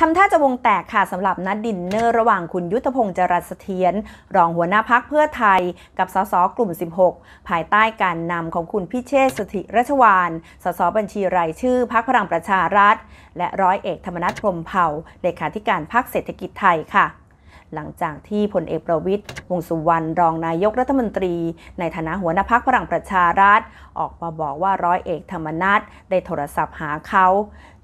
ทำท่าจะวงแตกค่ะสำหรับนัดดินเนอร์ระหว่างคุณยุทธพงศ์จรัสเทียน รองหัวหน้าพักเพื่อไทยกับสสกลุ่ม 16 ภายใต้การนำของคุณพิเชษสถิรัชวานสสบัญชีรายชื่อพักพลังประชารัฐ และร้อยเอกธรรมนัฐพรมเผ่า เลขาธิการพักเศรษฐกิจไทยค่ะหลังจากที่พลเอกประวิทย์วงสุวรรณรองนายกรัฐมนตรี ในฐานะหัวหน้าพักพลังประชารัฐ ออกมาบอกว่าร้อยเอกธรรมนัสได้โทรศัพท์หาเขา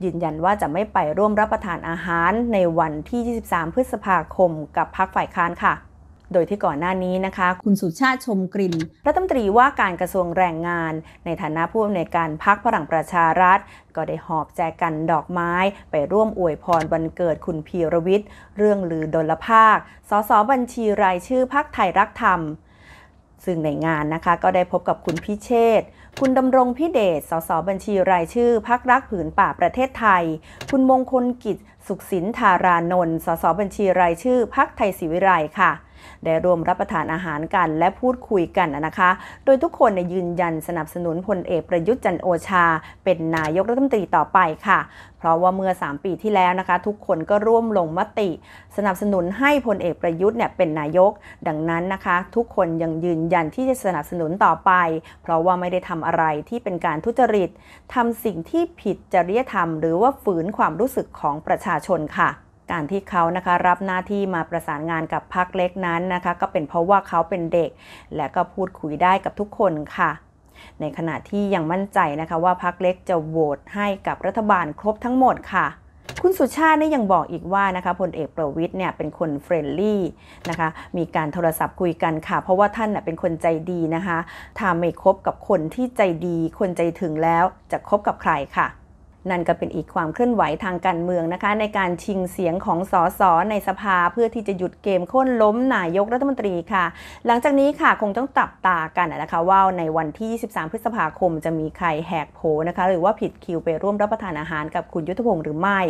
ยืนยันว่าจะไม่ไปร่วมรับประทานอาหารในวันที่ 23 พฤษภาคมกับพักฝ่ายค้านค่ะโดยที่ก่อนหน้านี้นะคะ คุณสุชาติชมกลิ่นรัฐมนตรีว่าการกระทรวงแรงงาน ในฐานะผู้อำนวยการพักพลังประชารัฐ ก็ได้หอบแจกันดอกไม้ ไปร่วมอวยพรวันเกิดคุณพีรวิทย์ เรื่องลือดลภาคสสบัญชีรายชื่อพักไทยรักธรรม ซึ่งในงานนะคะ ก็ได้พบกับคุณพิเชษคุณดำรงพิเดช สสบัญชีรายชื่อพักรักผืนป่าประเทศไทย คุณมงคลกิจ สุขสินธารานนท์ สสบัญชีรายชื่อพักไทยศิวิไลค่ะได้รวมรับประทานอาหารกันและพูดคุยกันนะคะ โดยทุกคนยืนยันสนับสนุนพลเอกประยุทธ์จันโอชา เป็นนายกรัฐมนตรีต่อไปค่ะ เพราะว่าเมื่อ 3 ปีที่แล้วนะคะ ทุกคนก็ร่วมลงมติ สนับสนุนให้พลเอกประยุทธ์เนี่ยเป็นนายก ดังนั้นนะคะ ทุกคนยังยืนยันที่จะสนับสนุนต่อไป เพราะว่าไม่ได้ทำอะไรที่เป็นการทุจริต ทำสิ่งที่ผิดจริยธรรม หรือว่าฝืนความรู้สึกของประชาชนค่ะการที่เขานะคะ รับหน้าที่มาประสานงานกับพักเล็กนั้น นะคะ ก็เป็นเพราะว่าเขาเป็นเด็ก และก็พูดคุยได้กับทุกคนค่ะ ในขณะที่ยังมั่นใจนะคะว่าพรรคเล็กจะโหวตให้กับรัฐบาลครบทั้งหมดค่ะ คุณสุชาตินี่ยังบอกอีกว่า นะคะพลเอกประวิทย์เนี่ย เป็นคนเฟรนลี่ นะคะ มีการโทรศัพท์คุยกันค่ะ เพราะว่าท่านเป็นคนใจดีนะคะถ้าไม่คบกับคนที่ใจดี คนใจถึงแล้วจะคบกับใครค่ะนั่นก็เป็นอีกความเคลื่อนไหวทางการเมืองนะคะ ในการชิงเสียงของสสในสภาเพื่อที่จะหยุดเกมค้นล้มนายกรัฐมนตรีค่ะ หลังจากนี้ค่ะคงต้องตับตากันนะคะว่าในวันที่ 23 พฤษภาคมจะมีใครแหกโผนะคะ หรือว่าผิดคิวไปร่วมรับประทานอาหารกับคุณยุทธพงศ์หรือไม่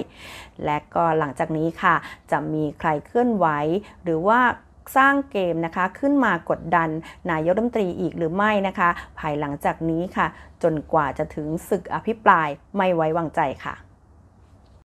และก็หลังจากนี้ค่ะ จะมีใครเคลื่อนไหวหรือว่าสร้างเกมนะคะขึ้นมากดดันนายกรัฐมนตรีอีกหรือไม่นะคะ ภายหลังจากนี้ค่ะ จนกว่าจะถึงศึกอภิปรายไม่ไว้วางใจค่ะ